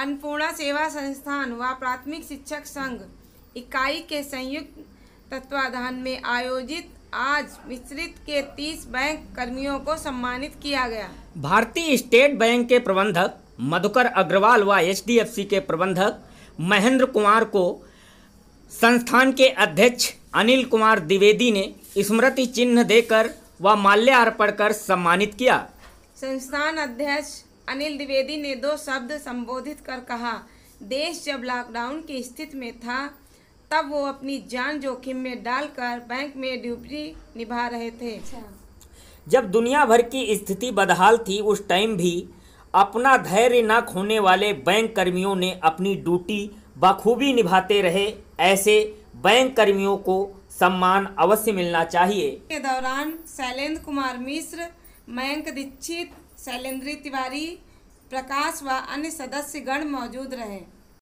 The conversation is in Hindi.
अन्नपूर्णा सेवा संस्थान व प्राथमिक शिक्षक संघ इकाई के संयुक्त तत्वाधान में आयोजित आज मिश्रित के 30 बैंक कर्मियों को सम्मानित किया गया भारतीय स्टेट बैंक के प्रबंधक मधुकर अग्रवाल व एचडीएफसी के प्रबंधक महेंद्र कुमार को संस्थान के अध्यक्ष अनिल कुमार द्विवेदी ने स्मृति चिन्ह देकर व माल्यार्पण कर सम्मानित किया संस्थान अध्यक्ष अनिल द्विवेदी ने दो शब्द संबोधित कर कहा देश जब लॉकडाउन की स्थिति में था तब वो अपनी जान जोखिम में डालकर बैंक में ड्यूटी निभा रहे थे अच्छा। जब दुनिया भर की स्थिति बदहाल थी उस टाइम भी अपना धैर्य न खोने वाले बैंक कर्मियों ने अपनी ड्यूटी बखूबी निभाते रहे ऐसे बैंक कर्मियों को सम्मान अवश्य मिलना चाहिए के दौरान शैलेंद्र कुमार मिश्र मयंक दीक्षित शैलेंद्री तिवारी प्रकाश व अन्य सदस्यगण मौजूद रहे